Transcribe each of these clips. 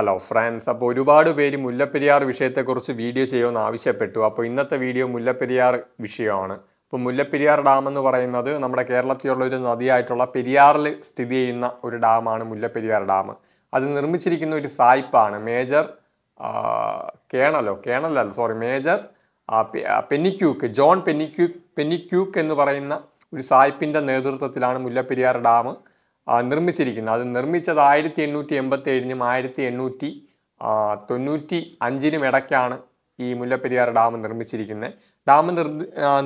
hello friends അപ്പോൾ ഒരുപാട് പേര് മുല്ലപ്പെരിയാർ വിഷയത്തെക്കുറിച്ച് വീഡിയോ ചെയ്യുമെന്ന് ആവശ്യപ്പെട്ടു അപ്പോൾ ഇന്നത്തെ വീഡിയോ മുല്ലപ്പെരിയാർ വിഷയമാണ് അപ്പോൾ മുല്ലപ്പെരിയാർ ഡാം എന്ന് പറയുന്നത് നമ്മുടെ കേരളത്തിലുള്ള ഒരു നദിയായിട്ടുള്ള പെരിയാറിൽ സ്ഥിതി ചെയ്യുന്ന ഒരു ഡാമാണ് മുല്ലപ്പെരിയാർ ഡാം അത് നിർമ്മിച്ചിരിക്കുന്ന ഒരു സായിപ്പാണ് മേജർ കേണലോ കേണലല്ല sorry major Pennycuick John Pennycuick Pennycuick എന്ന് പറയുന്ന ഒരു സായിപ്പിൻ്റെ നേതൃത്വത്തിലാണ് മുല്ലപ്പെരിയാർ ഡാം നിർമ്മിച്ചിരിക്കുന്നത് അത് നിർമ്മിച്ചത് ആയിരത്തി എണ്ണൂറ്റി എൺപത്തി ഏഴിനും ആയിരത്തി എണ്ണൂറ്റി തൊണ്ണൂറ്റി അഞ്ചിനും ഇടയ്ക്കാണ് ഈ മുല്ലപ്പെരിയാർ ഡാം നിർമ്മിച്ചിരിക്കുന്നത് ഡാം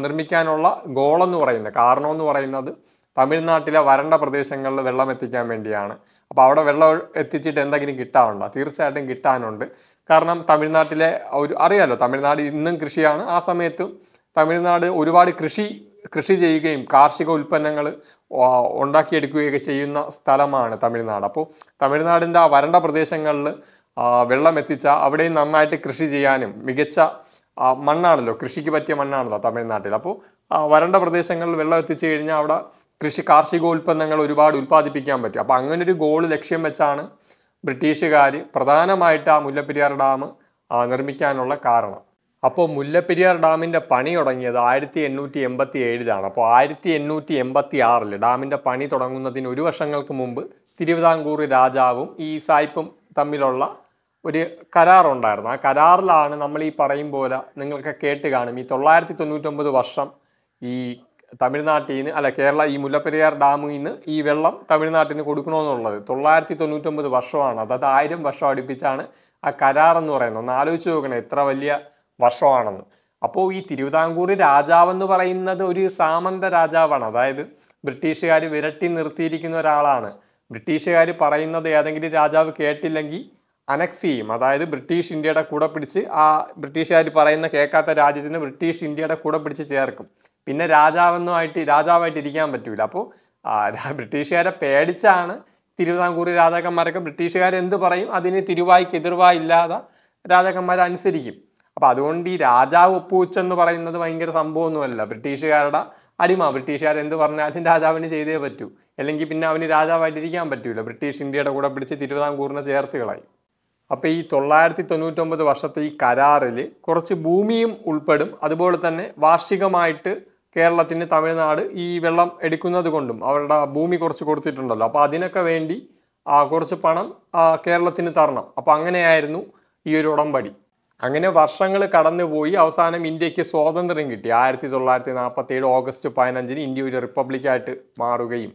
നിർമ്മിക്കാനുള്ള ഗോളെന്ന് പറയുന്നത് കാരണമെന്ന് പറയുന്നത് തമിഴ്നാട്ടിലെ വരണ്ട പ്രദേശങ്ങളിൽ വെള്ളം എത്തിക്കാൻ വേണ്ടിയാണ് അപ്പോൾ അവിടെ വെള്ളം എത്തിച്ചിട്ട് എന്തെങ്കിലും കിട്ടാനുണ്ടോ തീർച്ചയായിട്ടും കിട്ടാനുണ്ട് കാരണം തമിഴ്നാട്ടിലെ ഒരു അറിയാലോ തമിഴ്നാട് ഇന്നും കൃഷിയാണ് ആ സമയത്തും തമിഴ്നാട് ഒരുപാട് കൃഷി കൃഷി ചെയ്യുകയും കാർഷിക ഉൽപ്പന്നങ്ങൾ ഉണ്ടാക്കിയെടുക്കുകയൊക്കെ ചെയ്യുന്ന സ്ഥലമാണ് തമിഴ്നാട് അപ്പോൾ തമിഴ്നാടിൻ്റെ ആ വരണ്ട പ്രദേശങ്ങളിൽ വെള്ളം എത്തിച്ച അവിടെയും നന്നായിട്ട് കൃഷി ചെയ്യാനും മികച്ച മണ്ണാണല്ലോ കൃഷിക്ക് പറ്റിയ മണ്ണാണല്ലോ തമിഴ്നാട്ടിൽ അപ്പോൾ വരണ്ട പ്രദേശങ്ങളിൽ വെള്ളം എത്തിച്ചു കഴിഞ്ഞാൽ അവിടെ കൃഷി കാർഷികോൽപ്പന്നങ്ങൾ ഒരുപാട് ഉൽപ്പാദിപ്പിക്കാൻ പറ്റും അപ്പോൾ അങ്ങനൊരു ഗോൾ ലക്ഷ്യം വെച്ചാണ് ബ്രിട്ടീഷുകാർ പ്രധാനമായിട്ട് ആ മുല്ലപ്പെരിയാർ ഡാം നിർമ്മിക്കാനുള്ള കാരണം അപ്പോൾ മുല്ലപ്പെരിയാർ ഡാമിൻ്റെ പണി തുടങ്ങിയത് ആയിരത്തി എണ്ണൂറ്റി എൺപത്തി ഏഴിലാണ് അപ്പോൾ ആയിരത്തി എണ്ണൂറ്റി എൺപത്തി ആറിൽ ഡാമിൻ്റെ പണി തുടങ്ങുന്നതിന് ഒരു വർഷങ്ങൾക്ക് മുമ്പ് തിരുവിതാംകൂർ രാജാവും ഈ സായിപ്പും തമ്മിലുള്ള ഒരു കരാറുണ്ടായിരുന്നു ആ കരാറിലാണ് നമ്മൾ ഈ പറയും പോലെ നിങ്ങൾക്ക് കേട്ട് കാണും ഈ തൊള്ളായിരത്തി തൊണ്ണൂറ്റൊമ്പത് വർഷം ഈ തമിഴ്നാട്ടിൽ നിന്ന് അല്ല കേരള ഈ മുല്ലപ്പെരിയാർ ഡാമിൽ നിന്ന് ഈ വെള്ളം തമിഴ്നാട്ടിന് കൊടുക്കണമെന്നുള്ളത് തൊള്ളായിരത്തി തൊണ്ണൂറ്റൊമ്പത് വർഷമാണ് അതായത് ആയിരം വർഷം അടുപ്പിച്ചാണ് ആ കരാർ എന്ന് പറയുന്നത് ഒന്ന് ആലോചിച്ച് നോക്കണേ എത്ര വലിയ വർഷമാണെന്ന് അപ്പോൾ ഈ തിരുവിതാംകൂർ രാജാവ് എന്ന് പറയുന്നത് ഒരു സാമന്ത രാജാവാണ് അതായത് ബ്രിട്ടീഷുകാർ വിരട്ടി നിർത്തിയിരിക്കുന്ന ഒരാളാണ് ബ്രിട്ടീഷുകാർ പറയുന്നത് ഏതെങ്കിലും രാജാവ് കേട്ടില്ലെങ്കിൽ അനക്സ് ചെയ്യും അതായത് ബ്രിട്ടീഷ് ഇന്ത്യയുടെ കൂടെ പിടിച്ച് ആ ബ്രിട്ടീഷുകാർ പറയുന്ന കേൾക്കാത്ത രാജ്യത്തിന് ബ്രിട്ടീഷ് ഇന്ത്യയുടെ കൂടെ പിടിച്ച് ചേർക്കും പിന്നെ രാജാവെന്നുമായിട്ട് രാജാവായിട്ട് ഇരിക്കാൻ പറ്റൂല അപ്പോൾ ബ്രിട്ടീഷുകാരെ പേടിച്ചാണ് തിരുവിതാംകൂർ രാജാക്കന്മാരൊക്കെ ബ്രിട്ടീഷുകാരെന്ത് പറയും അതിന് തിരുവായിക്ക് എതിർവായില്ലാതെ രാജാക്കന്മാരനുസരിക്കും അനുസരിക്കും അപ്പൊ അതുകൊണ്ട് ഈ രാജാവ് ഒപ്പുവെച്ചെന്ന് പറയുന്നത് ഭയങ്കര സംഭവമൊന്നുമല്ല ബ്രിട്ടീഷുകാരുടെ അടിമ ബ്രിട്ടീഷുകാർ എന്ത് പറഞ്ഞാലും രാജാവിന് ചെയ്തേ പറ്റൂ അല്ലെങ്കിൽ പിന്നെ അവന് രാജാവായിട്ടിരിക്കാൻ പറ്റൂല ബ്രിട്ടീഷ് ഇന്ത്യയുടെ കൂടെ പിടിച്ച് തിരുവിതാംകൂറിനെ ചേർത്ത് കളയും അപ്പോൾ ഈ തൊള്ളായിരത്തി തൊണ്ണൂറ്റൊമ്പത് വർഷത്തെ ഈ കരാറിൽ കുറച്ച് ഭൂമിയും ഉൾപ്പെടും അതുപോലെ തന്നെ വാർഷികമായിട്ട് കേരളത്തിന് തമിഴ്നാട് ഈ വെള്ളം എടുക്കുന്നത് കൊണ്ടും അവരുടെ ഭൂമി കുറച്ച് കൊടുത്തിട്ടുണ്ടല്ലോ അപ്പോൾ അതിനൊക്കെ വേണ്ടി കുറച്ച് പണം കേരളത്തിന് തരണം അപ്പോൾ അങ്ങനെയായിരുന്നു ഈ ഒരു ഉടമ്പടി അങ്ങനെ വർഷങ്ങൾ കടന്നുപോയി അവസാനം ഇന്ത്യക്ക് സ്വാതന്ത്ര്യം കിട്ടി ആയിരത്തി തൊള്ളായിരത്തി നാൽപ്പത്തി ഏഴ് ഓഗസ്റ്റ് പതിനഞ്ചിന് ഇന്ത്യ ഒരു റിപ്പബ്ലിക്കായിട്ട് മാറുകയും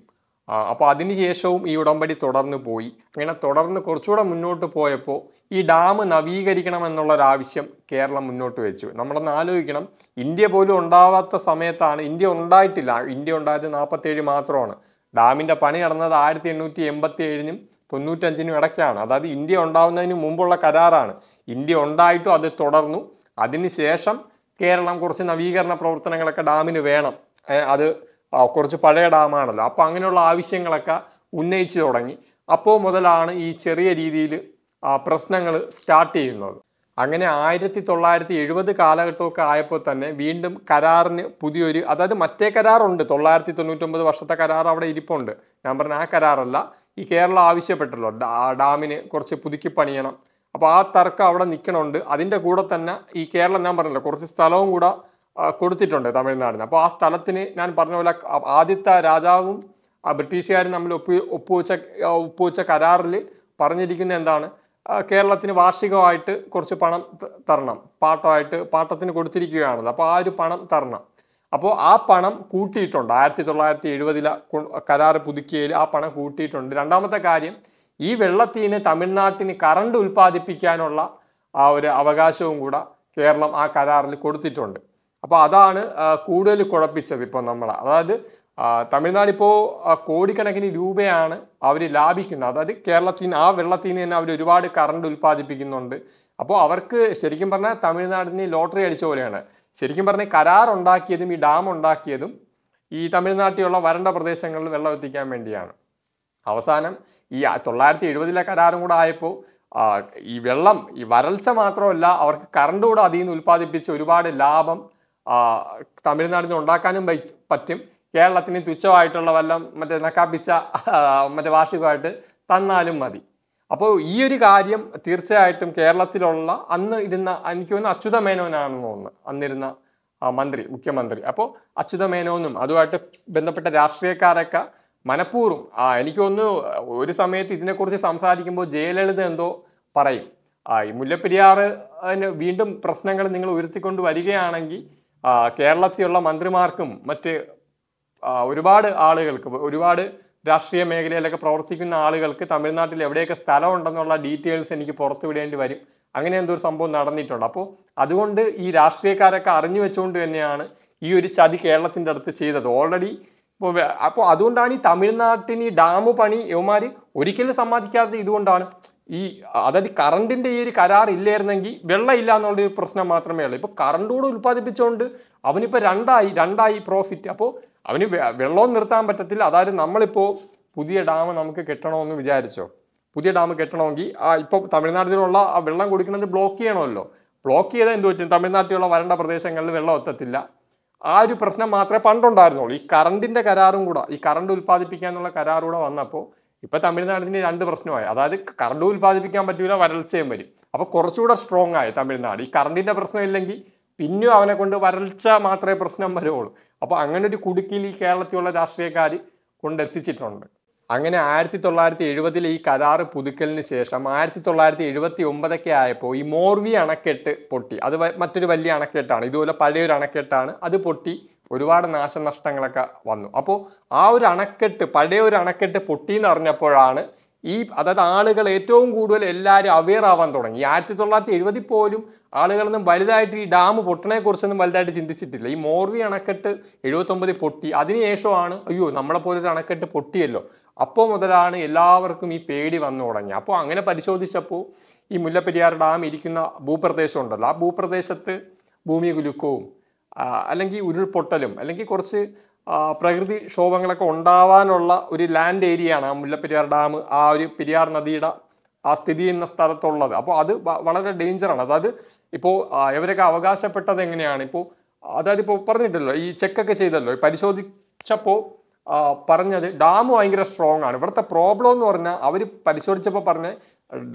അപ്പോൾ അതിനുശേഷവും ഈ ഉടമ്പടി തുടർന്ന് പോയി അങ്ങനെ തുടർന്ന് കുറച്ചുകൂടെ മുന്നോട്ട് പോയപ്പോൾ ഈ ഡാം നവീകരിക്കണം എന്നുള്ളൊരാവശ്യം കേരളം മുന്നോട്ട് വെച്ചു നമ്മളൊന്ന് ആലോചിക്കണം ഇന്ത്യ പോലും ഉണ്ടാവാത്ത സമയത്താണ് ഇന്ത്യ ഉണ്ടായിട്ടില്ല ഇന്ത്യ ഉണ്ടായത് നാൽപ്പത്തേഴ് മാത്രമാണ് ഡാമിൻ്റെ പണി നടന്നത് ആയിരത്തി എണ്ണൂറ്റി എൺപത്തി ഏഴിനും തൊണ്ണൂറ്റഞ്ചിനും ഇടയ്ക്കാണ് അതായത് ഇന്ത്യ ഉണ്ടാവുന്നതിന് മുമ്പുള്ള കരാറാണ് ഇന്ത്യ ഉണ്ടായിട്ടും അത് തുടർന്നു അതിനുശേഷം കേരളം കുറച്ച് നവീകരണ പ്രവർത്തനങ്ങളൊക്കെ ഡാമിന് വേണം അത് കുറച്ച് പഴയ ഡാമാണല്ലോ അപ്പോൾ അങ്ങനെയുള്ള ആവശ്യങ്ങളൊക്കെ ഉന്നയിച്ച് തുടങ്ങി അപ്പോൾ മുതലാണ് ഈ ചെറിയ രീതിയിൽ പ്രശ്നങ്ങൾ സ്റ്റാർട്ട് ചെയ്യുന്നത് അങ്ങനെ ആയിരത്തി തൊള്ളായിരത്തി എഴുപത് കാലഘട്ടമൊക്കെ ആയപ്പോൾ തന്നെ വീണ്ടും കരാറിന് പുതിയൊരു അതായത് മറ്റേ കരാറുണ്ട് തൊള്ളായിരത്തി തൊണ്ണൂറ്റൊമ്പത് വർഷത്തെ കരാർ അവിടെ ഇരിപ്പുണ്ട് ഞാൻ പറഞ്ഞ ആ കരാറല്ല ഈ കേരളം ആവശ്യപ്പെട്ടല്ലോ ഡാമിന് കുറച്ച് പുതുക്കി പണിയണം അപ്പോൾ ആ തർക്കം അവിടെ നിൽക്കണമുണ്ട് അതിൻ്റെ കൂടെ തന്നെ ഈ കേരളം ഞാൻ പറഞ്ഞില്ല കുറച്ച് സ്ഥലവും കൂടെ കൊടുത്തിട്ടുണ്ട് തമിഴ്നാടിന് അപ്പോൾ ആ സ്ഥലത്തിന് ഞാൻ പറഞ്ഞ പോലെ ആദ്യത്തെ രാജാവും ആ ബ്രിട്ടീഷുകാരും തമ്മിൽ ഒപ്പു ഒപ്പുവെച്ച ഒപ്പുവെച്ച കരാറിൽ പറഞ്ഞിരിക്കുന്ന എന്താണ് കേരളത്തിന് വാർഷികമായിട്ട് കുറച്ച് പണം തരണം പാട്ടമായിട്ട് പാട്ടത്തിന് കൊടുത്തിരിക്കുകയാണല്ലോ അപ്പോൾ ആ ഒരു പണം തരണം അപ്പോൾ ആ പണം കൂട്ടിയിട്ടുണ്ട് ആയിരത്തി തൊള്ളായിരത്തി എഴുപതിലെ കരാറ് പുതുക്കിയതിൽ ആ പണം കൂട്ടിയിട്ടുണ്ട് രണ്ടാമത്തെ കാര്യം ഈ വെള്ളത്തിന് തമിഴ്നാട്ടിന് കറണ്ട് ഉൽപ്പാദിപ്പിക്കാനുള്ള ആ ഒരു അവകാശവും കൂടെ കേരളം ആ കരാറിൽ കൊടുത്തിട്ടുണ്ട് അപ്പോൾ അതാണ് കൂടുതൽ കുഴപ്പിച്ചത് ഇപ്പോൾ നമ്മൾ അതായത് തമിഴ്നാട് ഇപ്പോൾ കോടിക്കണക്കിന് രൂപയാണ് അവർ ലാഭിക്കുന്നത് അതായത് കേരളത്തിൽ ആ വെള്ളത്തിൽ നിന്ന് തന്നെ അവർ ഒരുപാട് കറണ്ട് ഉൽപ്പാദിപ്പിക്കുന്നുണ്ട് അപ്പോൾ അവർക്ക് ശരിക്കും പറഞ്ഞാൽ തമിഴ്നാടിന് ലോട്ടറി അടിച്ച പോലെയാണ് ശരിക്കും പറഞ്ഞാൽ കരാർ ഉണ്ടാക്കിയതും ഈ ഡാം ഉണ്ടാക്കിയതും ഈ തമിഴ്നാട്ടിലുള്ള വരണ്ട പ്രദേശങ്ങളിൽ വെള്ളം എത്തിക്കാൻ വേണ്ടിയാണ് അവസാനം ഈ തൊള്ളായിരത്തി എഴുപതിലെ കരാറും കൂടെ ആയപ്പോൾ ഈ വെള്ളം ഈ വരൾച്ച മാത്രമല്ല അവർക്ക് കറണ്ട് കൂടെ അതിൽ നിന്ന് ഉൽപ്പാദിപ്പിച്ച് ഒരുപാട് ലാഭം തമിഴ്നാടിന് ഉണ്ടാക്കാനും പറ്റും കേരളത്തിന് തുച്ഛമായിട്ടുള്ള വല്ലം മറ്റേ നക്കാപ്പിച്ച മറ്റേ വാർഷികമായിട്ട് തന്നാലും മതി അപ്പോൾ ഈ ഒരു കാര്യം തീർച്ചയായിട്ടും കേരളത്തിലുള്ള അന്ന് ഇരുന്ന എനിക്ക് തോന്നുന്നു അച്യുത മേനോനാണെന്ന് തോന്നുന്നു അന്നിരുന്ന മന്ത്രി മുഖ്യമന്ത്രി അപ്പോൾ അച്യുത മേനോനും അതുമായിട്ട് ബന്ധപ്പെട്ട രാഷ്ട്രീയക്കാരൊക്കെ മനഃപൂർവ്വം എനിക്ക് തോന്നുന്നു ഒരു സമയത്ത് ഇതിനെക്കുറിച്ച് സംസാരിക്കുമ്പോൾ ജയലളിത എന്തോ പറയും ഈ മുല്ലപ്പെരിയാറ് വീണ്ടും പ്രശ്നങ്ങൾ നിങ്ങൾ ഉയർത്തിക്കൊണ്ട് വരികയാണെങ്കിൽ കേരളത്തിലുള്ള മന്ത്രിമാർക്കും മറ്റ് ഒരുപാട് ആളുകൾക്ക് ഒരുപാട് രാഷ്ട്രീയ മേഖലയിലൊക്കെ പ്രവർത്തിക്കുന്ന ആളുകൾക്ക് തമിഴ്നാട്ടിൽ എവിടെയൊക്കെ സ്ഥലം ഉണ്ടെന്നുള്ള ഡീറ്റെയിൽസ് എനിക്ക് പുറത്തു വിടേണ്ടി വരും അങ്ങനെ എന്തൊരു സംഭവം നടന്നിട്ടുണ്ട് അപ്പോൾ അതുകൊണ്ട് ഈ രാഷ്ട്രീയക്കാരൊക്കെ അറിഞ്ഞു വെച്ചുകൊണ്ട് തന്നെയാണ് ഈ ഒരു ചതി കേരളത്തിൻ്റെ അടുത്ത് ചെയ്തത് ഓൾറെഡി ഇപ്പോൾ അപ്പോൾ അതുകൊണ്ടാണ് ഈ തമിഴ്നാട്ടിന് ഈ ഡാം പണി ഇവമാർ ഒരിക്കലും സമ്മതിക്കാത്തത് ഇതുകൊണ്ടാണ് ഈ അതായത് കറണ്ടിൻ്റെ ഈ ഒരു കരാർ ഇല്ലായിരുന്നെങ്കിൽ വെള്ളമില്ല എന്നുള്ളൊരു പ്രശ്നം മാത്രമേ ഉള്ളൂ ഇപ്പോൾ കറണ്ട് ഉൽപ്പാദിപ്പിച്ചുകൊണ്ട് അവനിപ്പോൾ രണ്ടായി രണ്ടായി പ്രോഫിറ്റ് അപ്പോൾ അവന് വെള്ളവും നിർത്താൻ പറ്റത്തില്ല അതായത് നമ്മളിപ്പോൾ പുതിയ ഡാം നമുക്ക് കെട്ടണമെന്ന് വിചാരിച്ചോ പുതിയ ഡാം കെട്ടണമെങ്കിൽ ആ ഇപ്പോൾ തമിഴ്നാട്ടിലുള്ള ആ വെള്ളം കൊടുക്കുന്നത് ബ്ലോക്ക് ചെയ്യണമല്ലോ ബ്ലോക്ക് ചെയ്താൽ എന്ത് പറ്റും തമിഴ്നാട്ടിലുള്ള വരണ്ട പ്രദേശങ്ങളിൽ വെള്ളം എത്തത്തില്ല ആ ഒരു പ്രശ്നം മാത്രമേ പണ്ടുണ്ടായിരുന്നുള്ളൂ ഈ കറണ്ടിൻ്റെ കരാറും കൂടെ ഈ കറണ്ട് ഉൽപ്പാദിപ്പിക്കാനുള്ള കരാറൂടെ വന്നപ്പോൾ ഇപ്പോൾ തമിഴ്നാടിന് രണ്ട് പ്രശ്നമായി അതായത് കറണ്ട് ഉൽപ്പാദിപ്പിക്കാൻ പറ്റൂല വരൾച്ചയും വരും അപ്പോൾ കുറച്ചുകൂടെ സ്ട്രോങ് ആയി തമിഴ്നാട് ഈ കറണ്ടിൻ്റെ പ്രശ്നം ഇല്ലെങ്കിൽ പിന്നെയും അവനെ കൊണ്ട് വരൾച്ച മാത്രമേ പ്രശ്നം വരുള്ളൂ അപ്പോൾ അങ്ങനെ ഒരു കുടുക്കിയിൽ ഈ കേരളത്തിലുള്ള രാഷ്ട്രീയക്കാർ കൊണ്ടെത്തിച്ചിട്ടുണ്ട് അങ്ങനെ ആയിരത്തി തൊള്ളായിരത്തി എഴുപതിൽ ഈ കരാറ് പുതുക്കലിന് ശേഷം ആയിരത്തി തൊള്ളായിരത്തി എഴുപത്തി ഒമ്പതൊക്കെ ആയപ്പോൾ ഈ മോർവി അണക്കെട്ട് പൊട്ടി അത് മറ്റൊരു വലിയ അണക്കെട്ടാണ് ഇതുപോലെ പഴയൊരു അണക്കെട്ടാണ് അത് പൊട്ടി ഒരുപാട് നാശനഷ്ടങ്ങളൊക്കെ വന്നു അപ്പോൾ ആ ഒരു അണക്കെട്ട് പഴയ ഒരു അണക്കെട്ട് പൊട്ടിയെന്ന് അറിഞ്ഞപ്പോഴാണ് ഈ അതായത് ആളുകൾ ഏറ്റവും കൂടുതൽ എല്ലാവരും അവെയർ ആവാൻ തുടങ്ങി ആയിരത്തി തൊള്ളായിരത്തി എഴുപതിൽ പോലും ആളുകളൊന്നും വലുതായിട്ട് ഈ ഡാം പൊട്ടണേക്കുറിച്ചൊന്നും വലുതായിട്ട് ചിന്തിച്ചിട്ടില്ല ഈ മോർവി അണക്കെട്ട് എഴുപത്തൊമ്പതിൽ പൊട്ടി അതിനുശേഷമാണ് അയ്യോ ഒരു അണക്കെട്ട് പൊട്ടിയല്ലോ അപ്പോൾ മുതലാണ് എല്ലാവർക്കും ഈ പേടി വന്നു തുടങ്ങി അപ്പോൾ അങ്ങനെ പരിശോധിച്ചപ്പോൾ ഈ മുല്ലപ്പെരിയാർ ഡാം ഇരിക്കുന്ന ഭൂപ്രദേശം ഉണ്ടല്ലോ ആ ഭൂപ്രദേശത്ത് ഭൂമി കുലുക്കവും അല്ലെങ്കിൽ ഉരുൾപൊട്ടലും അല്ലെങ്കിൽ കുറച്ച് പ്രകൃതി ക്ഷോഭങ്ങളൊക്കെ ഉണ്ടാവാനുള്ള ഒരു ലാൻഡ് ഏരിയയാണ് ആ മുല്ലപ്പെരിയാർ ഡാം ആ ഒരു പെരിയാർ നദിയുടെ ആ സ്ഥിതി ചെയ്യുന്ന സ്ഥലത്തുള്ളത് അപ്പോൾ അത് വളരെ ഡേഞ്ചറാണ് അതായത് ഇപ്പോൾ ഇവരൊക്കെ അവകാശപ്പെട്ടത് എങ്ങനെയാണ് ഇപ്പോൾ അതായത് ഇപ്പോൾ പറഞ്ഞിട്ടല്ലോ ഈ ചെക്കൊക്കെ ചെയ്തല്ലോ പരിശോധിച്ചപ്പോൾ പറഞ്ഞത് ഡാം ഭയങ്കര സ്ട്രോങ് ആണ് ഇവിടുത്തെ പ്രോബ്ലം എന്ന് പറഞ്ഞാൽ അവർ പരിശോധിച്ചപ്പോൾ പറഞ്ഞ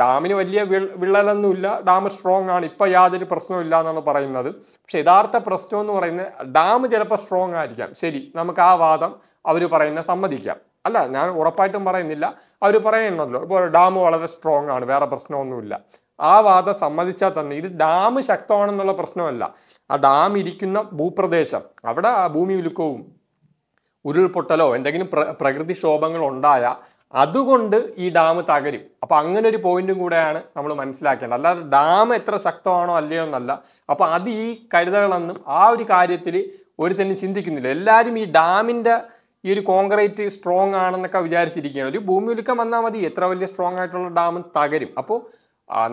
ഡാമിന് വലിയ വിള്ളലൊന്നുമില്ല ഡാം സ്ട്രോങ് ആണ് ഇപ്പോൾ യാതൊരു പ്രശ്നമില്ല എന്നാണ് പറയുന്നത് പക്ഷേ യഥാർത്ഥ പ്രശ്നം എന്ന് പറയുന്നത് ഡാം ചിലപ്പോൾ സ്ട്രോങ് ആയിരിക്കാം ശരി നമുക്ക് ആ വാദം അവർ പറയുന്ന സമ്മതിക്കാം അല്ല ഞാൻ ഉറപ്പായിട്ടും പറയുന്നില്ല അവർ പറയണമല്ലോ ഇപ്പോൾ ഡാം വളരെ സ്ട്രോങ് ആണ് വേറെ പ്രശ്നമൊന്നുമില്ല ആ വാദം സമ്മതിച്ചാൽ തന്നെ ഇത് ഡാം ശക്തമാണെന്നുള്ള പ്രശ്നമല്ല ആ ഡാം ഇരിക്കുന്ന ഭൂപ്രദേശം അവിടെ ഭൂമി ഉലുക്കവും ഉരുൾപൊട്ടലോ എന്തെങ്കിലും പ്ര പ്രകൃതിക്ഷോഭങ്ങൾ ഉണ്ടായ അതുകൊണ്ട് ഈ ഡാം തകരും അപ്പോൾ അങ്ങനെ ഒരു പോയിന്റും കൂടെയാണ് നമ്മൾ മനസ്സിലാക്കേണ്ടത് അല്ലാതെ ഡാം എത്ര ശക്തമാണോ അല്ലയോ എന്നല്ല അപ്പോൾ അത് ഈ കരുതകളെന്നും ആ ഒരു കാര്യത്തിൽ ഒരു തന്നെ ചിന്തിക്കുന്നില്ല എല്ലാവരും ഈ ഡാമിൻ്റെ ഈ ഒരു കോൺക്രീറ്റ് സ്ട്രോങ് ആണെന്നൊക്കെ വിചാരിച്ചിരിക്കുകയാണ് ഒരു ഭൂമിയുലുക്കം വന്നാൽ മതി എത്ര വലിയ സ്ട്രോങ് ആയിട്ടുള്ള ഡാം തകരും അപ്പോൾ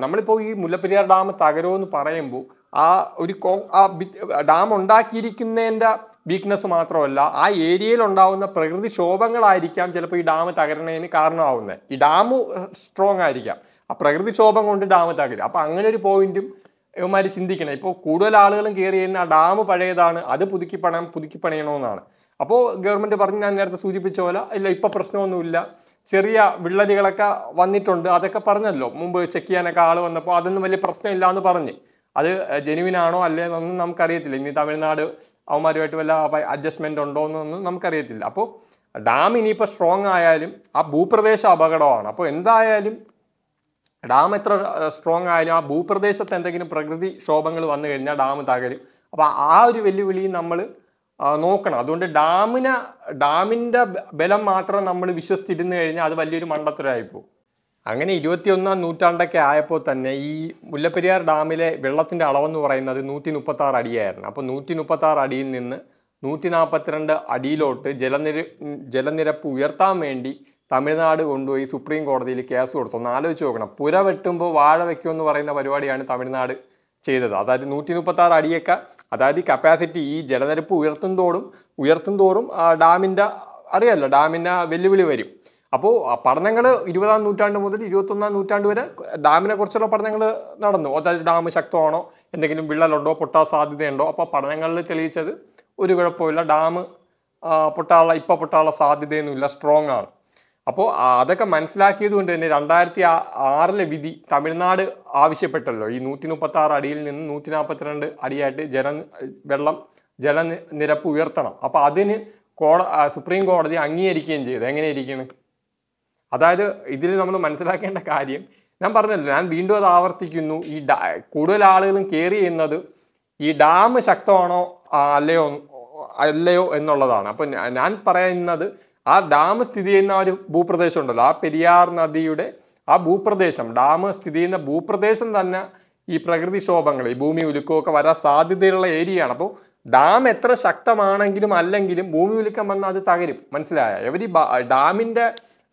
നമ്മളിപ്പോൾ ഈ മുല്ലപ്പെരിയാർ ഡാം തകരുമെന്ന് പറയുമ്പോൾ ആ ഒരു കോ ആ ഡാം ഉണ്ടാക്കിയിരിക്കുന്നതിൻ്റെ വീക്ക്നെസ് മാത്രമല്ല ആ ഏരിയയിൽ ഉണ്ടാവുന്ന പ്രകൃതി ക്ഷോഭങ്ങളായിരിക്കാം ചിലപ്പോൾ ഈ ഡാം തകരണതിന് കാരണമാവുന്നത് ഈ ഡാം സ്ട്രോങ് ആയിരിക്കാം ആ പ്രകൃതി ക്ഷോഭം കൊണ്ട് ഡാം തകരും അപ്പോൾ അങ്ങനെ ഒരു പോയിന്റും ഇവന്മാർ ചിന്തിക്കണം ഇപ്പോൾ കൂടുതൽ ആളുകളും കയറി ആ ഡാം പഴയതാണ് അത് പുതുക്കി പണം പുതുക്കി പണിയണമെന്നാണ് അപ്പോൾ ഗവൺമെൻറ് പറഞ്ഞ് ഞാൻ നേരത്തെ സൂചിപ്പിച്ച പോലെ ഇല്ല ഇപ്പോൾ പ്രശ്നമൊന്നുമില്ല ചെറിയ വിള്ളലുകളൊക്കെ വന്നിട്ടുണ്ട് അതൊക്കെ പറഞ്ഞല്ലോ മുമ്പ് ചെക്ക് ചെയ്യാനൊക്കെ ആൾ വന്നപ്പോൾ അതൊന്നും വലിയ പ്രശ്നമില്ല എന്ന് പറഞ്ഞ് അത് ജെനുവിനാണോ അല്ലേ എന്നൊന്നും നമുക്കറിയത്തില്ല ഇനി തമിഴ്നാട് അവന്മാരുമായിട്ട് വല്ല അഡ്ജസ്റ്റ്മെൻ്റ് ഉണ്ടോ എന്നൊന്നും നമുക്കറിയത്തില്ല അപ്പോൾ ഡാം ഇനിയിപ്പോൾ സ്ട്രോങ് ആയാലും ആ ഭൂപ്രദേശ അപകടമാണ് അപ്പോൾ എന്തായാലും ഡാം എത്ര സ്ട്രോങ് ആയാലും ആ ഭൂപ്രദേശത്ത് എന്തെങ്കിലും പ്രകൃതി ക്ഷോഭങ്ങൾ വന്നു കഴിഞ്ഞാൽ ഡാം തകരും അപ്പോൾ ആ ഒരു വെല്ലുവിളി നമ്മൾ നോക്കണം അതുകൊണ്ട് ഡാമിനെ ഡാമിൻ്റെ ബലം മാത്രം നമ്മൾ വിശ്വസിച്ചിരുന്നു കഴിഞ്ഞാൽ അത് വലിയൊരു മണ്ടത്തരമായി അങ്ങനെ ഇരുപത്തിയൊന്നാം നൂറ്റാണ്ടൊക്കെ ആയപ്പോൾ തന്നെ ഈ മുല്ലപ്പെരിയാർ ഡാമിലെ വെള്ളത്തിൻ്റെ അളവെന്ന് പറയുന്നത് നൂറ്റി മുപ്പത്താറ് അടിയായിരുന്നു അപ്പോൾ നൂറ്റി മുപ്പത്താറ് അടിയിൽ നിന്ന് നൂറ്റി നാൽപ്പത്തിരണ്ട് അടിയിലോട്ട് ജലനിര ജലനിരപ്പ് ഉയർത്താൻ വേണ്ടി തമിഴ്നാട് കൊണ്ടുപോയി സുപ്രീം കോടതിയിൽ കേസ് കൊടുത്തു ഒന്ന് ആലോചിച്ച് നോക്കണം പുര വെട്ടുമ്പോൾ വാഴ വെക്കുമെന്ന് പറയുന്ന പരിപാടിയാണ് തമിഴ്നാട് ചെയ്തത് അതായത് നൂറ്റി മുപ്പത്താറ് അടിയൊക്കെ അതായത് ഈ കപ്പാസിറ്റി ഈ ജലനിരപ്പ് ഉയർത്തും തോറും ഉയർത്തും തോറും ഡാമിൻ്റെ അറിയാമല്ലോ ഡാമിൻ്റെ വെല്ലുവിളി വരും അപ്പോൾ പഠനങ്ങൾ ഇരുപതാം നൂറ്റാണ്ട് മുതൽ ഇരുപത്തൊന്നാം നൂറ്റാണ്ട് വരെ ഡാമിനെ കുറിച്ചുള്ള പഠനങ്ങൾ നടന്നു അതായത് ഡാം ശക്തമാണോ എന്തെങ്കിലും വിള്ളലുണ്ടോ പൊട്ടാൻ സാധ്യതയുണ്ടോ അപ്പോൾ പഠനങ്ങളിൽ തെളിയിച്ചത് ഒരു കുഴപ്പമില്ല ഡാം പൊട്ടാനുള്ള ഇപ്പം പൊട്ടാനുള്ള സാധ്യതയൊന്നുമില്ല സ്ട്രോങ് ആണ് അപ്പോൾ അതൊക്കെ മനസ്സിലാക്കിയത് കൊണ്ട് തന്നെ രണ്ടായിരത്തി ആറിലെ വിധി തമിഴ്നാട് ആവശ്യപ്പെട്ടല്ലോ ഈ നൂറ്റി മുപ്പത്തി ആറ് അടിയിൽ നിന്ന് നൂറ്റി നാൽപ്പത്തിരണ്ട് അടിയായിട്ട് ജല വെള്ളം ജലനിരപ്പ് ഉയർത്തണം അപ്പോൾ അതിന് കോട സുപ്രീം കോടതി അംഗീകരിക്കുകയും ചെയ്തു എങ്ങനെ അതായത് ഇതിൽ നമ്മൾ മനസ്സിലാക്കേണ്ട കാര്യം ഞാൻ പറഞ്ഞല്ലോ ഞാൻ വീണ്ടും അത് ആവർത്തിക്കുന്നു ഈ ഡാ കൂടുതൽ ആളുകളും കയറി ചെയ്യുന്നത് ഈ ഡാം ശക്തമാണോ അല്ലയോ അല്ലയോ എന്നുള്ളതാണ് അപ്പം ഞാൻ പറയുന്നത് ആ ഡാം സ്ഥിതി ചെയ്യുന്ന ഒരു ഭൂപ്രദേശം ഉണ്ടല്ലോ ആ പെരിയാർ നദിയുടെ ആ ഭൂപ്രദേശം ഡാം സ്ഥിതി ചെയ്യുന്ന ഭൂപ്രദേശം തന്നെ ഈ പ്രകൃതിക്ഷോഭങ്ങൾ ഈ ഭൂമി ഉലുക്കമൊക്കെ വരാൻ സാധ്യതയുള്ള ഏരിയയാണ് അപ്പോൾ ഡാം എത്ര ശക്തമാണെങ്കിലും അല്ലെങ്കിലും ഭൂമി ഉലുക്കം വന്നാൽ അത് തകരും മനസ്സിലായ എവരി ഡാമിൻ്റെ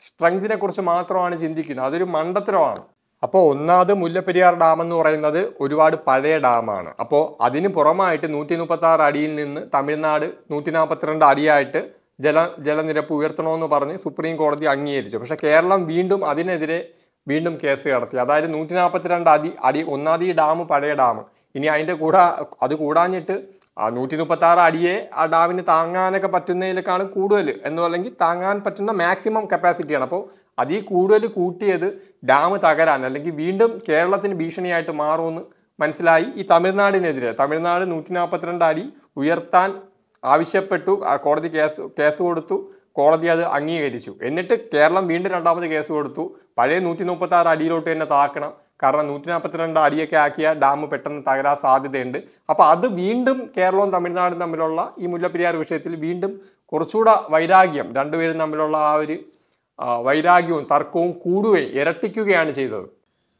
സ്ട്രെങ്തിനെ കുറിച്ച് മാത്രമാണ് ചിന്തിക്കുന്നത് അതൊരു മണ്ടത്തരമാണ് അപ്പോൾ ഒന്നാമത് മുല്ലപ്പെരിയാർ ഡാം എന്ന് പറയുന്നത് ഒരുപാട് പഴയ ഡാമാണ് അപ്പോൾ അതിന് പുറമായിട്ട് നൂറ്റി ആറ് അടിയിൽ നിന്ന് തമിഴ്നാട് നൂറ്റി നാൽപ്പത്തിരണ്ട് അടിയായിട്ട് ജല ജലനിരപ്പ് ഉയർത്തണമെന്ന് പറഞ്ഞ് സുപ്രീം കോടതി അംഗീകരിച്ചു പക്ഷേ കേരളം വീണ്ടും അതിനെതിരെ വീണ്ടും കേസ് കടത്തി അതായത് നൂറ്റി നാൽപ്പത്തിരണ്ട് അടി അടി ഒന്നാമത് ഡാം പഴയ ഡാം ഇനി അതിൻ്റെ കൂടാ അത് കൂടാഞ്ഞിട്ട് ആ നൂറ്റി മുപ്പത്തി ആറ് അടിയെ ആ ഡാമിന് താങ്ങാനൊക്കെ പറ്റുന്നതിലേക്കാണ് കൂടുതൽ എന്ന് പറഞ്ഞെങ്കിൽ താങ്ങാൻ പറ്റുന്ന മാക്സിമം കപ്പാസിറ്റിയാണ് അപ്പോൾ അതിൽ കൂടുതൽ കൂട്ടിയത് ഡാം തകരാൻ അല്ലെങ്കിൽ വീണ്ടും കേരളത്തിന് ഭീഷണിയായിട്ട് മാറുമെന്ന് മനസ്സിലായി ഈ തമിഴ്നാടിനെതിരെ തമിഴ്നാട് നൂറ്റി നാൽപ്പത്തിരണ്ട് അടി ഉയർത്താൻ ആവശ്യപ്പെട്ടു കോടതി കേസ് കേസ് കൊടുത്തു കോടതി അത് അംഗീകരിച്ചു എന്നിട്ട് കേരളം വീണ്ടും രണ്ടാമത് കേസ് കൊടുത്തു പഴയ നൂറ്റി മുപ്പത്തി ആറ് അടിയിലോട്ട് തന്നെ താക്കണം കാരണം നൂറ്റി നാൽപ്പത്തിരണ്ട് അടിയൊക്കെ ആക്കിയ ഡാം പെട്ടെന്ന് തകരാൻ സാധ്യതയുണ്ട് അപ്പോൾ അത് വീണ്ടും കേരളവും തമിഴ്നാടും തമ്മിലുള്ള ഈ മുല്ലപ്പെരിയാർ വിഷയത്തിൽ വീണ്ടും കുറച്ചുകൂടെ വൈരാഗ്യം രണ്ടുപേരും തമ്മിലുള്ള ആ ഒരു വൈരാഗ്യവും തർക്കവും കൂടുകയും ഇരട്ടിക്കുകയാണ് ചെയ്തത്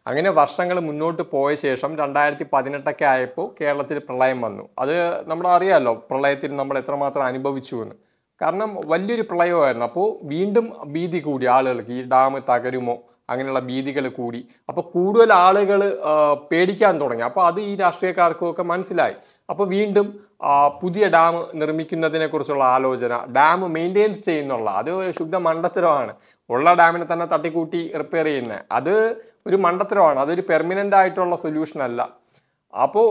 അങ്ങനെ വർഷങ്ങൾ മുന്നോട്ട് പോയ ശേഷം രണ്ടായിരത്തി പതിനെട്ടൊക്കെ ആയപ്പോൾ കേരളത്തിൽ പ്രളയം വന്നു അത് നമ്മൾ അറിയാമല്ലോ പ്രളയത്തിൽ നമ്മൾ എത്രമാത്രം അനുഭവിച്ചു എന്ന് കാരണം വലിയൊരു പ്രളയമായിരുന്നു അപ്പോൾ വീണ്ടും ഭീതി കൂടി ആളുകൾക്ക് ഈ ഡാം തകരുമോ അങ്ങനെയുള്ള ഭീതികൾ കൂടി അപ്പോൾ കൂടുതൽ ആളുകൾ പേടിക്കാൻ തുടങ്ങി അപ്പോൾ അത് ഈ രാഷ്ട്രീയക്കാർക്കുമൊക്കെ മനസ്സിലായി അപ്പോൾ വീണ്ടും പുതിയ ഡാം നിർമ്മിക്കുന്നതിനെക്കുറിച്ചുള്ള ആലോചന ഡാം മെയിൻറ്റെയിൻസ് ചെയ്യുന്നുള്ള അത് ശുദ്ധ മണ്ടത്തരമാണ് ഉള്ള ഡാമിനെ തന്നെ തട്ടിക്കൂട്ടി റിപ്പയർ ചെയ്യുന്നത് അത് ഒരു മണ്ടത്തരമാണ് അതൊരു പെർമനൻ്റ് ആയിട്ടുള്ള സൊല്യൂഷൻ അല്ല അപ്പോൾ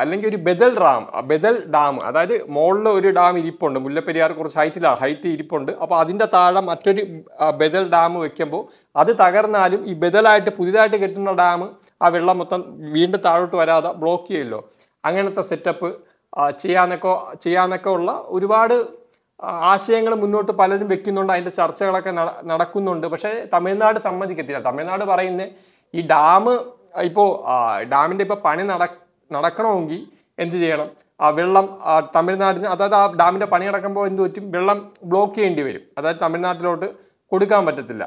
അല്ലെങ്കിൽ ഒരു ബദൽ ഡാം ബദൽ ഡാം അതായത് മുകളിൽ ഒരു ഡാം ഇരിപ്പുണ്ട് മുല്ലപ്പെരിയാർ കുറച്ച് ഹൈറ്റിലാണ് ഹൈറ്റ് ഇരിപ്പുണ്ട് അപ്പോൾ അതിൻ്റെ താഴെ മറ്റൊരു ബദൽ ഡാം വെക്കുമ്പോൾ അത് തകർന്നാലും ഈ ബദലായിട്ട് പുതിയതായിട്ട് കെട്ടുന്ന ഡാം ആ വെള്ളം മൊത്തം വീണ്ടും താഴോട്ട് വരാതെ ബ്ലോക്ക് ചെയ്യുമല്ലോ അങ്ങനത്തെ സെറ്റപ്പ് ചെയ്യാനൊക്കെ ചെയ്യാനൊക്കെ ഉള്ള ഒരുപാട് ആശയങ്ങൾ മുന്നോട്ട് പലരും വെക്കുന്നുണ്ട് അതിൻ്റെ ചർച്ചകളൊക്കെ നടക്കുന്നുണ്ട് പക്ഷേ തമിഴ്നാട് സമ്മതിക്കത്തില്ല തമിഴ്നാട് പറയുന്നത് ഈ ഡാം ഇപ്പോൾ ഡാമിൻ്റെ ഇപ്പോൾ പണി നട നടക്കണമെങ്കിൽ എന്ത് ചെയ്യണം ആ വെള്ളം തമിഴ്നാടിന് അതായത് ആ ഡാമിൻ്റെ പണി നടക്കുമ്പോൾ എന്ത് പറ്റും വെള്ളം ബ്ലോക്ക് ചെയ്യേണ്ടി വരും അതായത് തമിഴ്നാട്ടിലോട്ട് കൊടുക്കാൻ പറ്റത്തില്ല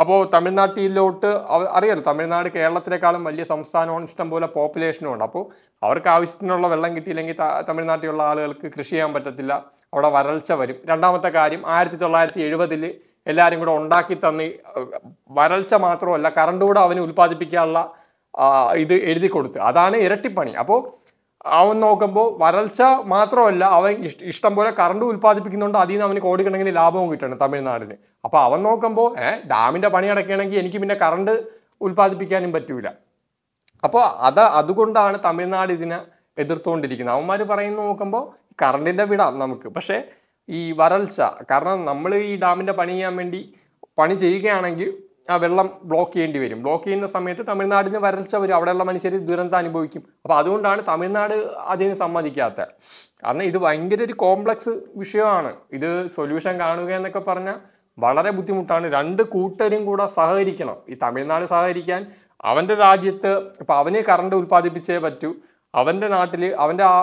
അപ്പോൾ തമിഴ്നാട്ടിലോട്ട് അറിയാലോ തമിഴ്നാട് കേരളത്തിലേക്കാളും വലിയ സംസ്ഥാനമാണ് ഇഷ്ടംപോലെ പോപ്പുലേഷനും ഉണ്ട് അപ്പോൾ അവർക്ക് ആവശ്യത്തിനുള്ള വെള്ളം കിട്ടിയില്ലെങ്കിൽ തമിഴ്നാട്ടിലുള്ള ആളുകൾക്ക് കൃഷി ചെയ്യാൻ പറ്റത്തില്ല അവിടെ വരൾച്ച വരും രണ്ടാമത്തെ കാര്യം ആയിരത്തി തൊള്ളായിരത്തി എഴുപതിൽ എല്ലാവരും കൂടെ ഉണ്ടാക്കി തന്ന് വരൾച്ച മാത്രമല്ല കറണ്ട് കൂടെ അവന് ഉൽപ്പാദിപ്പിക്കാനുള്ള ഇത് എഴുതി കൊടുത്ത് അതാണ് ഇരട്ടിപ്പണി അപ്പോൾ അവൻ നോക്കുമ്പോൾ വരൾച്ച മാത്രമല്ല അവൻ ഇഷ്ടം പോലെ കറണ്ട് ഉൽപ്പാദിപ്പിക്കുന്നുണ്ട് അതിൽ നിന്ന് അവന് കോടിക്കണക്കിന് ലാഭവും കിട്ടണം തമിഴ്നാടിന് അപ്പോൾ അവൻ നോക്കുമ്പോൾ ഏഹ് ഡാമിൻ്റെ പണി അടയ്ക്കുകയാണെങ്കിൽ എനിക്ക് പിന്നെ കറണ്ട് ഉൽപ്പാദിപ്പിക്കാനും പറ്റൂല അപ്പോൾ അത് അതുകൊണ്ടാണ് തമിഴ്നാട് ഇതിനെ എതിർത്തുകൊണ്ടിരിക്കുന്നത് അവന്മാർ പറയുന്നു നോക്കുമ്പോൾ കറണ്ടിൻ്റെ വിടാം നമുക്ക് പക്ഷേ ഈ വരൾച്ച കാരണം നമ്മൾ ഈ ഡാമിൻ്റെ പണി ചെയ്യാൻ വേണ്ടി പണി ചെയ്യുകയാണെങ്കിൽ ആ വെള്ളം ബ്ലോക്ക് ചെയ്യേണ്ടി വരും ബ്ലോക്ക് ചെയ്യുന്ന സമയത്ത് തമിഴ്നാടിന് വരൾച്ച വരും അവിടെയുള്ള മനുഷ്യർ ദുരന്തം അനുഭവിക്കും അപ്പോൾ അതുകൊണ്ടാണ് തമിഴ്നാട് അതിന് സമ്മതിക്കാത്ത കാരണം ഇത് ഭയങ്കര ഒരു കോംപ്ലക്സ് വിഷയമാണ് ഇത് സൊല്യൂഷൻ കാണുക എന്നൊക്കെ പറഞ്ഞാൽ വളരെ ബുദ്ധിമുട്ടാണ് രണ്ട് കൂട്ടരും കൂടെ സഹകരിക്കണം ഈ തമിഴ്നാട് സഹകരിക്കാൻ അവൻ്റെ രാജ്യത്ത് ഇപ്പം അവന് കറണ്ട് ഉൽപ്പാദിപ്പിച്ചേ പറ്റൂ അവൻ്റെ നാട്ടിൽ അവൻ്റെ ആ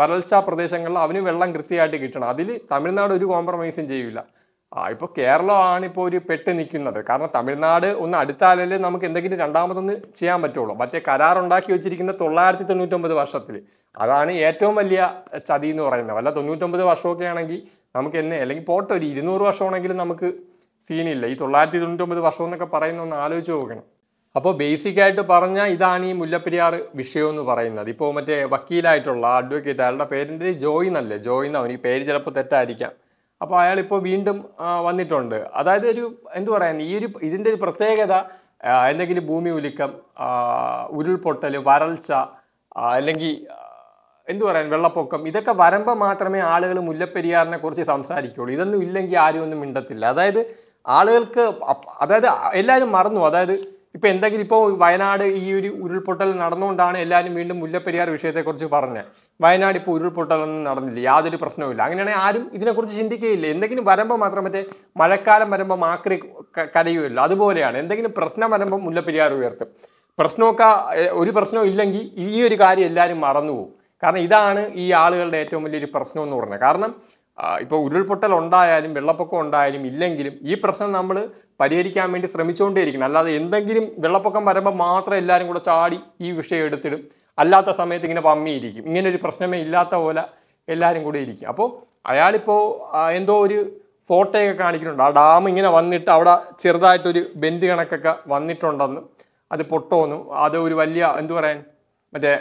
വരൾച്ച പ്രദേശങ്ങളിൽ അവന് വെള്ളം കൃത്യമായിട്ട് കിട്ടണം അതിൽ തമിഴ്നാട് ഒരു കോംപ്രമൈസും ചെയ്യില്ല ആ ഇപ്പോൾ കേരളമാണ് ഇപ്പോൾ ഒരു പെട്ട് നിൽക്കുന്നത് കാരണം തമിഴ്നാട് ഒന്ന് അടുത്താലല്ലേ നമുക്ക് എന്തെങ്കിലും രണ്ടാമതൊന്ന് ചെയ്യാൻ പറ്റുള്ളൂ മറ്റേ കരാറുണ്ടാക്കി വെച്ചിരിക്കുന്ന തൊള്ളായിരത്തി തൊണ്ണൂറ്റൊമ്പത് വർഷത്തിൽ അതാണ് ഏറ്റവും വലിയ ചതി എന്ന് പറയുന്നത് വല്ല തൊണ്ണൂറ്റൊമ്പത് വർഷമൊക്കെ ആണെങ്കിൽ നമുക്ക് എന്നെ അല്ലെങ്കിൽ പോട്ടെ ഒരു ഇരുന്നൂറ് വർഷമാണെങ്കിലും നമുക്ക് സീനില്ല ഈ തൊള്ളായിരത്തി തൊണ്ണൂറ്റൊമ്പത് വർഷം എന്നൊക്കെ പറയുന്ന ഒന്ന് ആലോചിച്ച് നോക്കണം അപ്പോൾ ബേസിക്കായിട്ട് പറഞ്ഞാൽ ഇതാണ് ഈ മുല്ലപ്പെരിയാർ വിഷയം എന്ന് പറയുന്നത് ഇപ്പോൾ മറ്റേ വക്കീലായിട്ടുള്ള അഡ്വക്കേറ്റ് അയാളുടെ പേരിൻ്റെ ജോയ് എന്നല്ലേ ഈ പേര് ചിലപ്പോൾ തെറ്റായിരിക്കാം അപ്പോൾ അയാളിപ്പോൾ വീണ്ടും വന്നിട്ടുണ്ട് അതായത് ഒരു എന്തു പറയാൻ ഈ ഒരു ഇതിൻ്റെ ഒരു പ്രത്യേകത എന്തെങ്കിലും ഭൂമി ഉലിക്കം ഉരുൾപൊട്ടൽ വരൾച്ച അല്ലെങ്കിൽ എന്തു പറയാൻ വെള്ളപ്പൊക്കം ഇതൊക്കെ വരുമ്പോൾ മാത്രമേ ആളുകൾ മുല്ലപ്പെരിയാറിനെ കുറിച്ച് സംസാരിക്കുകയുള്ളൂ ഇതൊന്നും ഇല്ലെങ്കിൽ ആരും ഒന്നും മിണ്ടത്തില്ല അതായത് ആളുകൾക്ക് അതായത് എല്ലാവരും മറന്നു അതായത് ഇപ്പോൾ എന്തെങ്കിലും ഇപ്പോൾ വയനാട് ഈ ഒരു ഉരുൾപൊട്ടൽ നടന്നുകൊണ്ടാണ് എല്ലാവരും വീണ്ടും മുല്ലപ്പെരിയാർ വിഷയത്തെക്കുറിച്ച് പറഞ്ഞത് വയനാട് ഇപ്പോൾ ഉരുൾപൊട്ടലൊന്നും നടന്നില്ല യാതൊരു പ്രശ്നവുമില്ല അങ്ങനെയാണെങ്കിൽ ആരും ഇതിനെക്കുറിച്ച് ചിന്തിക്കുകയില്ല എന്തെങ്കിലും വരുമ്പോൾ മാത്രം മറ്റേ മഴക്കാലം വരുമ്പോൾ മാക്രി കരയുമല്ലോ അതുപോലെയാണ് എന്തെങ്കിലും പ്രശ്നം വരുമ്പോൾ മുല്ലപ്പെരിയാർ ഉയർത്തും പ്രശ്നമൊക്കെ ഒരു പ്രശ്നവും ഇല്ലെങ്കിൽ ഈ ഒരു കാര്യം എല്ലാവരും മറന്നുപോകും കാരണം ഇതാണ് ഈ ആളുകളുടെ ഏറ്റവും വലിയൊരു പ്രശ്നം എന്ന് പറഞ്ഞത് കാരണം ഇപ്പോൾ ഉരുൾപൊട്ടൽ ഉണ്ടായാലും വെള്ളപ്പൊക്കം ഉണ്ടായാലും ഇല്ലെങ്കിലും ഈ പ്രശ്നം നമ്മൾ പരിഹരിക്കാൻ വേണ്ടി ശ്രമിച്ചുകൊണ്ടേയിരിക്കണം അല്ലാതെ എന്തെങ്കിലും വെള്ളപ്പൊക്കം വരുമ്പോൾ മാത്രം എല്ലാവരും കൂടെ ചാടി ഈ വിഷയം എടുത്തിടും അല്ലാത്ത സമയത്ത് ഇങ്ങനെ പമ്മിയിരിക്കും ഇങ്ങനെ ഒരു പ്രശ്നമേ ഇല്ലാത്ത പോലെ എല്ലാവരും കൂടി ഇരിക്കും അപ്പോൾ അയാളിപ്പോൾ എന്തോ ഒരു ഫോട്ടോയൊക്കെ കാണിക്കുന്നുണ്ട് ആ ഡാം ഇങ്ങനെ വന്നിട്ട് അവിടെ ചെറുതായിട്ടൊരു ബെൻഡ് കണക്കൊക്കെ വന്നിട്ടുണ്ടെന്നും അത് പൊട്ടോന്നു അത് ഒരു വലിയ എന്തു പറയാൻ മറ്റേ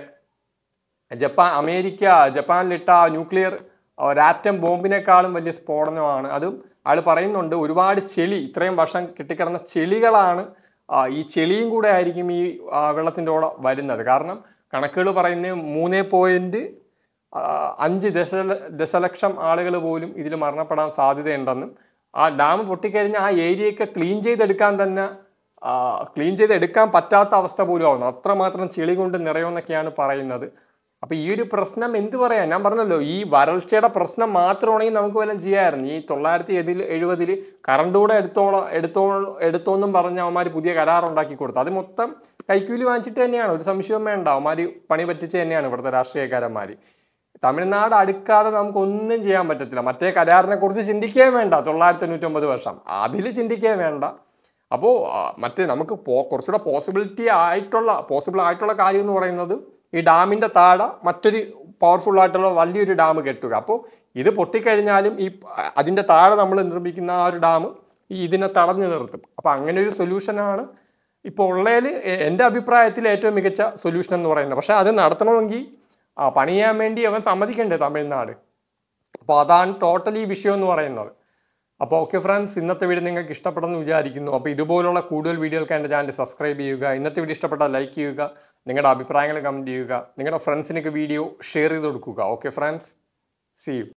ജപ്പാൻ അമേരിക്ക ജപ്പാനിലിട്ട ആ ന്യൂക്ലിയർ ഒരാറ്റം ബോംബിനേക്കാളും വലിയ സ്ഫോടനമാണ് അതും അയാൾ പറയുന്നുണ്ട് ഒരുപാട് ചെളി ഇത്രയും വർഷം കെട്ടിക്കിടന്ന ചെളികളാണ് ഈ ചെളിയും കൂടെ ആയിരിക്കും ഈ വെള്ളത്തിൻ്റെ കൂടെ വരുന്നത് കാരണം കണക്കുകൾ പറയുന്നത് മൂന്ന് പോയിൻറ്റ് അഞ്ച് ദശ ദശലക്ഷം ആളുകൾ പോലും ഇതിൽ മരണപ്പെടാൻ സാധ്യതയുണ്ടെന്നും ആ ഡാം പൊട്ടിക്കഴിഞ്ഞാൽ ആ ഏരിയയൊക്കെ ക്ലീൻ ചെയ്തെടുക്കാൻ തന്നെ ക്ലീൻ ചെയ്തെടുക്കാൻ പറ്റാത്ത അവസ്ഥ പോലും ആവുന്നു അത്രമാത്രം ചെളി കൊണ്ട് നിറയുമെന്നൊക്കെയാണ് പറയുന്നത് അപ്പോൾ ഈ ഒരു പ്രശ്നം എന്ത് പറയാ ഞാൻ പറഞ്ഞല്ലോ ഈ വരൾച്ചയുടെ പ്രശ്നം മാത്രമാണെങ്കിൽ നമുക്ക് വല്ലതും ചെയ്യാമായിരുന്നു ഈ തൊള്ളായിരത്തി എതിൽ എഴുപതിൽ കറണ്ട് കൂടെ എടുത്തോളം എടുത്തോ എടുത്തോന്നും പറഞ്ഞ് അവന്മാർ പുതിയ കരാറുണ്ടാക്കി കൊടുത്തു അത് മൊത്തം കൈക്കൂലി വാങ്ങിച്ചിട്ട് തന്നെയാണ് ഒരു സംശയവും വേണ്ട അവന്മാർ പണി പറ്റിച്ച് തന്നെയാണ് ഇവിടുത്തെ രാഷ്ട്രീയക്കാരന്മാർ തമിഴ്നാട് അടുക്കാതെ നമുക്കൊന്നും ചെയ്യാൻ പറ്റത്തില്ല മറ്റേ കരാറിനെ കുറിച്ച് ചിന്തിക്കുകയും വേണ്ട തൊള്ളായിരത്തി തൊണ്ണൂറ്റൊമ്പത് വർഷം അതിൽ ചിന്തിക്കുകയും വേണ്ട അപ്പോൾ മറ്റേ നമുക്ക് പോ കുറച്ചുകൂടെ പോസിബിലിറ്റി ആയിട്ടുള്ള പോസിബിൾ ആയിട്ടുള്ള കാര്യം എന്ന് പറയുന്നത് ഈ ഡാമിൻ്റെ താഴെ മറ്റൊരു പവർഫുൾ ആയിട്ടുള്ള വലിയൊരു ഡാം കെട്ടുക അപ്പോൾ ഇത് പൊട്ടിക്കഴിഞ്ഞാലും ഈ അതിൻ്റെ താഴെ നമ്മൾ നിർമ്മിക്കുന്ന ആ ഒരു ഡാം ഈ ഇതിനെ തടഞ്ഞു നിർത്തും അപ്പോൾ അങ്ങനെ ഒരു സൊല്യൂഷനാണ് ഇപ്പോൾ ഉള്ളതിൽ എൻ്റെ അഭിപ്രായത്തിൽ ഏറ്റവും മികച്ച സൊല്യൂഷൻ എന്ന് പറയുന്നത് പക്ഷേ അത് നടത്തണമെങ്കിൽ പണിയാൻ വേണ്ടി അവൻ സമ്മതിക്കണ്ടേ തമിഴ്നാട് അപ്പോൾ അതാണ് ടോട്ടലി വിഷയം എന്ന് പറയുന്നത് അപ്പോൾ ഓക്കെ ഫ്രണ്ട്സ് ഇന്നത്തെ വീഡിയോ നിങ്ങൾക്ക് ഇഷ്ടപ്പെടുന്നു വിചാരിക്കുന്നു അപ്പോൾ ഇതുപോലുള്ള കൂടുതൽ വീഡിയോകൾക്ക് എൻ്റെ ചാനൽ സബ്സ്ക്രൈബ് ചെയ്യുക ഇന്നത്തെ വീഡിയോ ഇഷ്ടപ്പെട്ടാൽ ലൈക്ക് ചെയ്യുക നിങ്ങളുടെ അഭിപ്രായങ്ങൾ കമൻറ്റ് ചെയ്യുക നിങ്ങളുടെ ഫ്രണ്ട്സിനൊക്കെ വീഡിയോ ഷെയർ ചെയ്ത് കൊടുക്കുക ഓക്കെ ഫ്രണ്ട്സ് സി യു